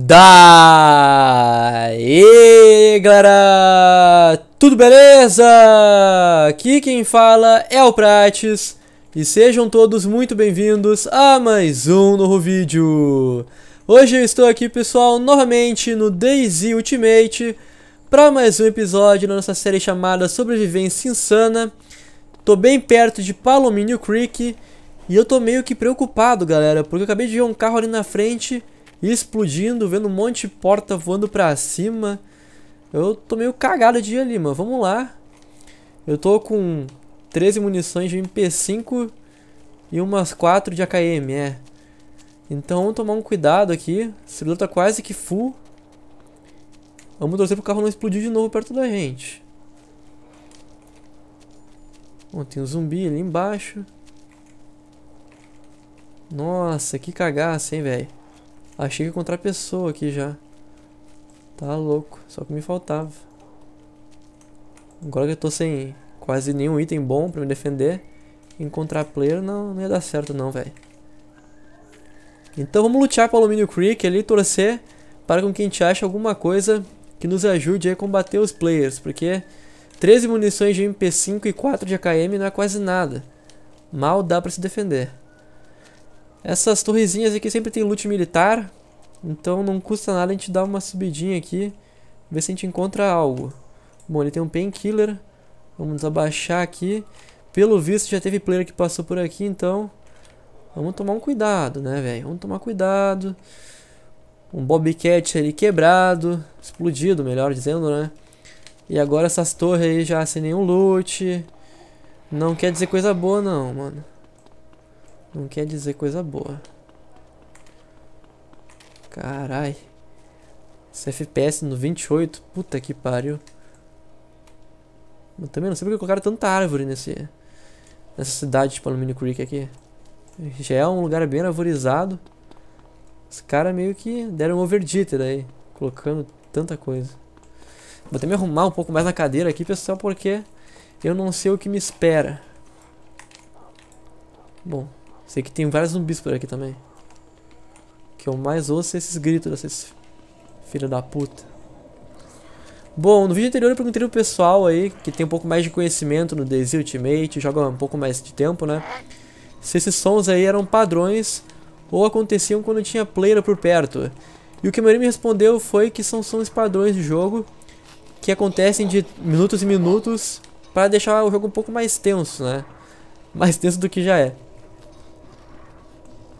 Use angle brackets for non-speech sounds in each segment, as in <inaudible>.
Daí, galera! Tudo beleza? Aqui quem fala é o Prates e sejam todos muito bem-vindos a mais um novo vídeo. Hoje eu estou aqui, pessoal, novamente no Daisy Ultimate para mais um episódio da nossa série chamada Sobrevivência Insana. Tô bem perto de Palomino Creek e eu tô meio que preocupado, galera, porque eu acabei de ver um carro ali na frente explodindo, vendo um monte de porta voando pra cima. Eu tô meio cagado de ir ali, mano. Vamos lá. Eu tô com 13 munições de MP5 e umas 4 de AKM, é. Então vamos tomar um cuidado aqui. Esse piloto tá quase que full. Vamos torcer pro carro não explodir de novo perto da gente. Bom, tem um zumbi ali embaixo. Nossa, que cagaça, hein, velho. Achei ah, que ia encontrar pessoa aqui já. Tá louco, só que me faltava. Agora que eu tô sem quase nenhum item bom pra me defender, encontrar player não, não ia dar certo não, velho. Então vamos lutear pro Alumínio Creek ali, torcer para com que a gente ache alguma coisa que nos ajude a combater os players, porque 13 munições de MP5 e 4 de AKM não é quase nada. Mal dá pra se defender. Essas torrezinhas aqui sempre tem loot militar. Então não custa nada a gente dar uma subidinha aqui. Ver se a gente encontra algo. Bom, ele tem um painkiller. Vamos abaixar aqui. Pelo visto já teve player que passou por aqui, então... Vamos tomar um cuidado, né, velho? Vamos tomar cuidado. Um Bobcat ali quebrado. Explodido, melhor dizendo, né? E agora essas torres aí já sem nenhum loot. Não quer dizer coisa boa não, mano. Não quer dizer coisa boa. Carai. Esse FPS no 28. Puta que pariu. Eu também não sei porque colocaram tanta árvore nesse... Nessa cidade, tipo, no Mini Creek aqui. Já é um lugar bem arvorizado. Os caras meio que deram um overjitter aí. Colocando tanta coisa. Vou até me arrumar um pouco mais na cadeira aqui, pessoal, porque eu não sei o que me espera. Bom, Sei que tem vários zumbis por aqui também. O que eu mais ouço é esses gritos desses filha da puta. Bom, no vídeo anterior eu perguntei pro pessoal aí, que tem um pouco mais de conhecimento no Daisy Ultimate, joga um pouco mais de tempo, né? Se esses sons aí eram padrões ou aconteciam quando tinha player por perto. E o que a maioria me respondeu foi que são sons padrões de jogo que acontecem de minutos em minutos para deixar o jogo um pouco mais tenso, né? Mais tenso do que já é.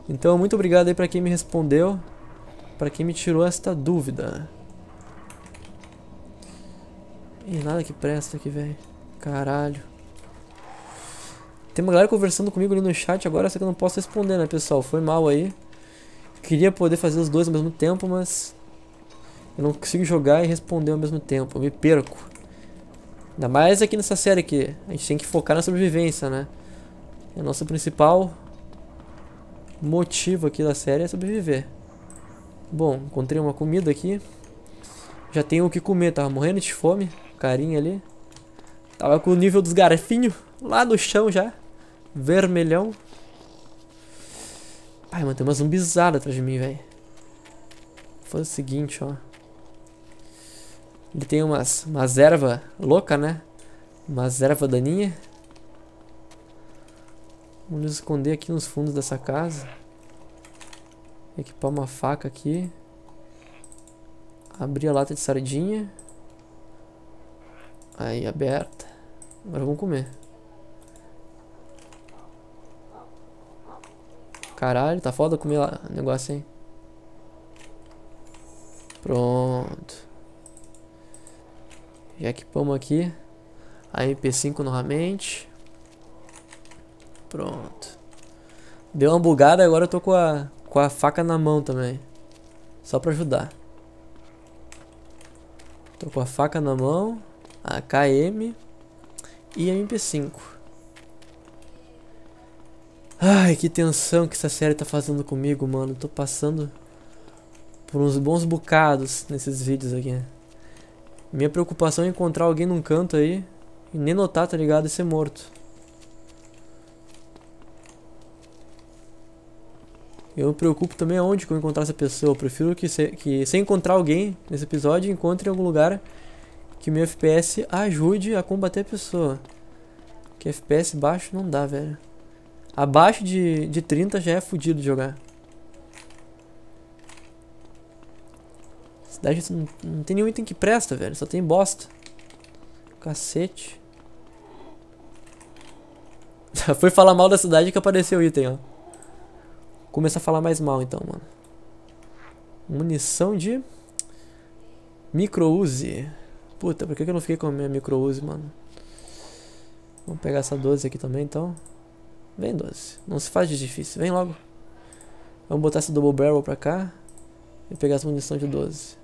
Então, muito obrigado aí para quem me respondeu, para quem me tirou esta dúvida. Ih, nada que presta aqui, velho. Caralho. Tem uma galera conversando comigo ali no chat agora, só que eu não posso responder, né, pessoal? Foi mal aí. Queria poder fazer os dois ao mesmo tempo, mas... Eu não consigo jogar e responder ao mesmo tempo. Eu me perco. Ainda mais aqui nessa série aqui. A gente tem que focar na sobrevivência, né? É a nossa principal motivo aqui da série é sobreviver. Bom, encontrei uma comida aqui. Já tenho o que comer, tava morrendo de fome. Carinha ali. Tava com o nível dos garfinhos lá no chão já. Vermelhão. Ai, mano, tem uma zumbizada atrás de mim, velho. Faz o seguinte, ó. Ele tem umas, umas erva louca, né? Umas erva daninha. Vamos nos esconder aqui nos fundos dessa casa. Equipar uma faca aqui. Abrir a lata de sardinha. Aí, aberta. Agora vamos comer. Caralho, tá foda comer lá, negócio, hein? Pronto. Já equipamos aqui. A MP5 novamente. Pronto. Deu uma bugada, agora eu tô com a, com a faca na mão também. Só pra ajudar. Tô com a faca na mão, a KM e a MP5. Ai, que tensão que essa série tá fazendo comigo, mano. Tô passando por uns bons bocados nesses vídeos aqui. Minha preocupação é encontrar alguém num canto aí e nem notar, tá ligado? E ser morto. Eu me preocupo também aonde que eu encontrar essa pessoa. Eu prefiro que se, que encontrar alguém nesse episódio, encontre em algum lugar que meu FPS ajude a combater a pessoa. Que FPS baixo não dá, velho. Abaixo de, de 30 já é fodido de jogar. Cidade não, não tem nenhum item que presta, velho. Só tem bosta. Cacete. <laughs> Foi falar mal da cidade que apareceu o item, ó. Começa a falar mais mal então, mano. Munição de micro-use. Puta, por que eu não fiquei com a minha micro-use, mano? Vamos pegar essa 12 aqui também, então. Vem 12. Não se faz de difícil. Vem logo. Vamos botar essa double barrel pra cá. E pegar essa munição de 12.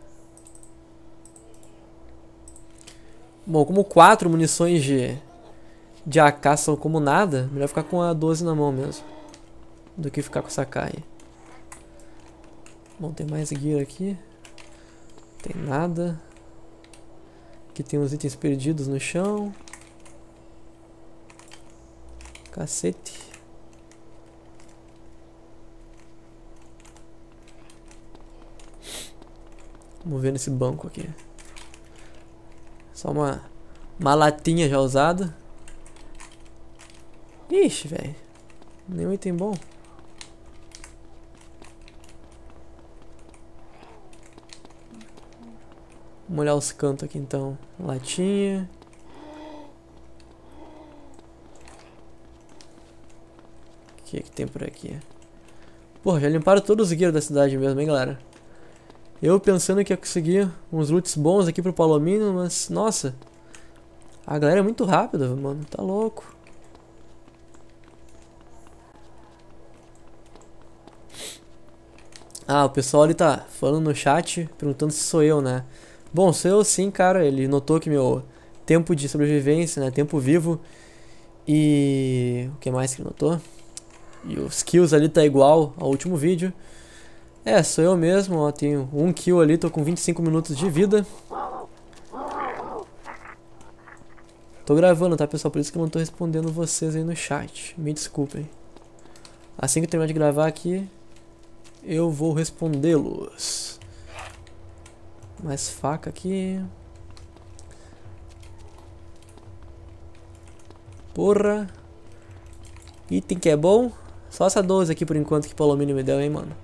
Bom, como 4 munições de, de AK são como nada, melhor ficar com a 12 na mão mesmo do que ficar com essa Sakai. Bom, tem mais gear aqui. Tem nada. Aqui tem uns itens perdidos no chão. Cacete. Vamos ver nesse banco aqui. Só uma, uma latinha já usada. Ixi, velho. Nenhum item bom. molhar os cantos aqui então. Latinha. O que é que tem por aqui? Porra, já limparam todos os guias da cidade mesmo, hein, galera? Eu pensando que ia conseguir uns loots bons aqui pro Palomino, mas, nossa. A galera é muito rápida, mano. Tá louco. Ah, o pessoal ali tá falando no chat, perguntando se sou eu, né? Bom, sou eu sim, cara. Ele notou que meu tempo de sobrevivência, né? Tempo vivo. E. O que mais que ele notou? E os kills ali tá igual ao último vídeo. É, sou eu mesmo, ó, tenho um kill ali, tô com 25 minutos de vida. Tô gravando, tá, pessoal? Por isso que eu não tô respondendo vocês aí no chat. Me desculpem. Assim que eu terminar de gravar aqui, eu vou respondê-los. Mais faca aqui. Porra. Item que é bom. Só essa 12 aqui por enquanto que o alumínio me deu, hein, mano.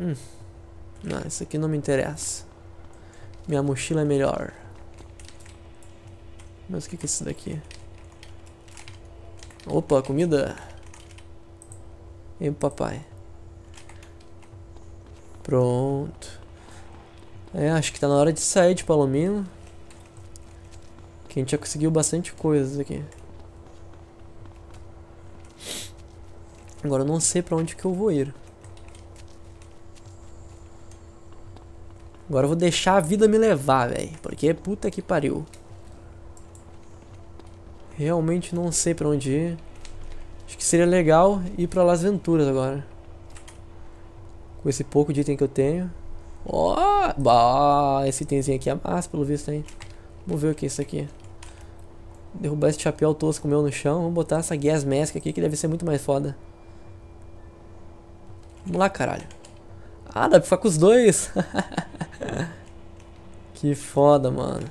Hum. Não, ah, isso aqui não me interessa. Minha mochila é melhor. Mas o que, que é isso daqui? Opa, comida. E papai. Pronto. É, acho que tá na hora de sair de tipo, Palomino. Que a gente já conseguiu bastante coisas aqui. Agora eu não sei pra onde que eu vou ir. Agora eu vou deixar a vida me levar, velho. Porque puta que pariu. Realmente não sei pra onde ir. Acho que seria legal ir pra Las Venturas agora. Com esse pouco de item que eu tenho. Ó, oh, bah, esse itemzinho aqui é massa, pelo visto, hein. Vamos ver o que é isso aqui. Derrubar esse chapéu tosco meu no chão. Vamos botar essa gas mask aqui, que deve ser muito mais foda. Vamos lá, caralho. Ah, dá pra ficar com os dois. <laughs> que foda, mano.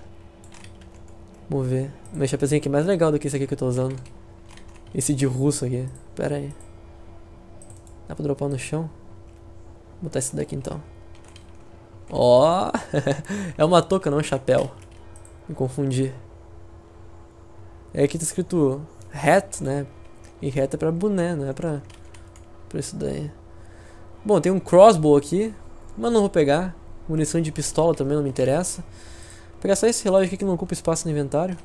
Vamos ver. Meu chapéuzinho aqui é mais legal do que esse aqui que eu tô usando. Esse de russo aqui. Pera aí. Dá pra dropar no chão? Vou botar esse daqui então. Ó, oh, <laughs> é uma touca, não um chapéu. Me confundi. É aqui tá escrito hat, né? E hat é pra boné, não é pra, pra isso daí. Bom, tem um crossbow aqui, mas não vou pegar. Munição de pistola também não me interessa. Vou pegar só esse relógio aqui que não ocupa espaço no inventário.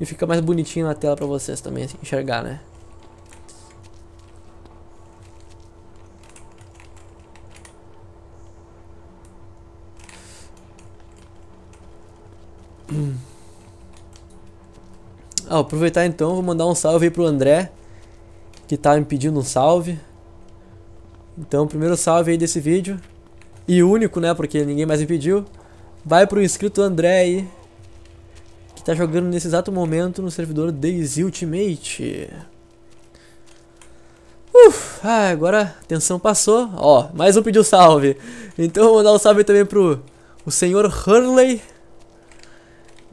E fica mais bonitinho na tela pra vocês também assim, enxergar, né? Ah, aproveitar então, vou mandar um salve aí pro André, que tá me pedindo um salve. Então, primeiro salve aí desse vídeo, e único, né, porque ninguém mais me pediu, vai pro inscrito André aí, que tá jogando nesse exato momento no servidor Daisy Ultimate. Uf, ah, agora a tensão passou. Ó, mais um pediu salve. Então vou mandar um salve também pro o senhor Hurley,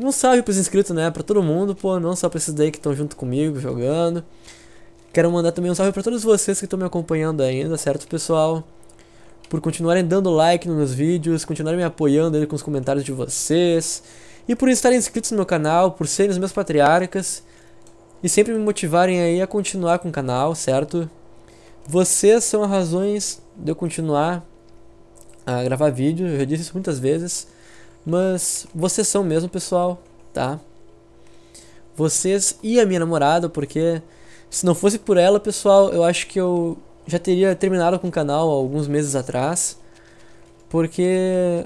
um salve pros inscritos, né? Pra todo mundo, pô, não só pra esses daí que estão junto comigo jogando. Quero mandar também um salve pra todos vocês que estão me acompanhando ainda, certo, pessoal? Por continuarem dando like nos meus vídeos, continuarem me apoiando aí com os comentários de vocês. E por estarem inscritos no meu canal, por serem os meus patriarcas. E sempre me motivarem aí a continuar com o canal, certo? Vocês são as razões de eu continuar a gravar vídeo, eu já disse isso muitas vezes. Mas vocês são mesmo, pessoal, tá? Vocês e a minha namorada, porque se não fosse por ela, pessoal, eu acho que eu já teria terminado com o canal alguns meses atrás. Porque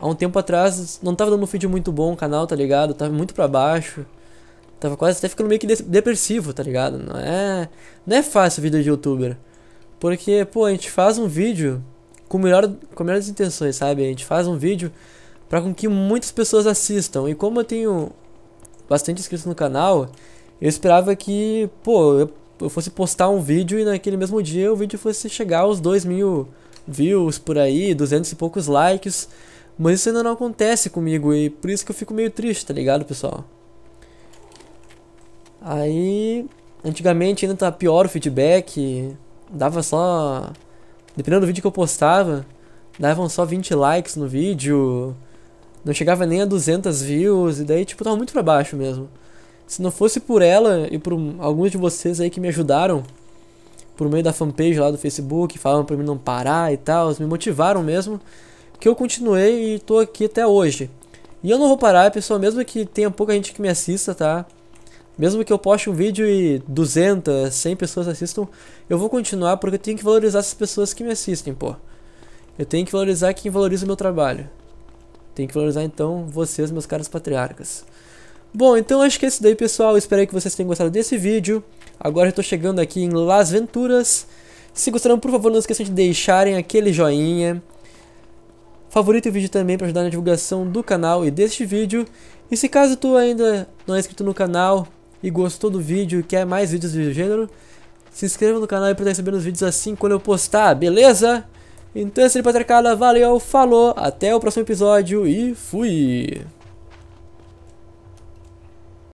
há um tempo atrás não tava dando um feed muito bom o canal, tá ligado? Tava muito pra baixo. Tava quase até ficando meio que depressivo, tá ligado? Não é, não é fácil vida de youtuber. Porque, pô, a gente faz um vídeo com, melhor, com melhores intenções, sabe? A gente faz um vídeo para com que muitas pessoas assistam. E como eu tenho bastante inscritos no canal, eu esperava que, pô, eu, fosse postar um vídeo e naquele mesmo dia o vídeo fosse chegar aos 2 mil views por aí, 200 e poucos likes. Mas isso ainda não acontece comigo e por isso que eu fico meio triste, tá ligado, pessoal? Aí, antigamente ainda tá pior o feedback, dava só, dependendo do vídeo que eu postava, davam só 20 likes no vídeo, não chegava nem a 200 views, e daí, tipo, tava muito pra baixo mesmo. Se não fosse por ela e por alguns de vocês aí que me ajudaram, por meio da fanpage lá do Facebook, falaram pra mim não parar e tal, me motivaram mesmo, que eu continuei e tô aqui até hoje. E eu não vou parar, pessoal, mesmo que tenha pouca gente que me assista, tá? Mesmo que eu poste um vídeo e 200, 100 pessoas assistam, eu vou continuar porque eu tenho que valorizar essas pessoas que me assistem, pô. Eu tenho que valorizar quem valoriza o meu trabalho. Tem que valorizar então vocês, meus caros patriarcas. Bom, então acho que é isso daí, pessoal. Espero que vocês tenham gostado desse vídeo. Agora eu estou chegando aqui em Las Venturas. Se gostaram, por favor, não esqueçam de deixarem aquele joinha. Favorite o vídeo também para ajudar na divulgação do canal e deste vídeo. E se caso tu ainda não é inscrito no canal e gostou do vídeo e quer mais vídeos do gênero, se inscreva no canal para receber os vídeos assim quando eu postar, beleza? Então esse é o Patrick Valeu, falou, até o próximo episódio e fui!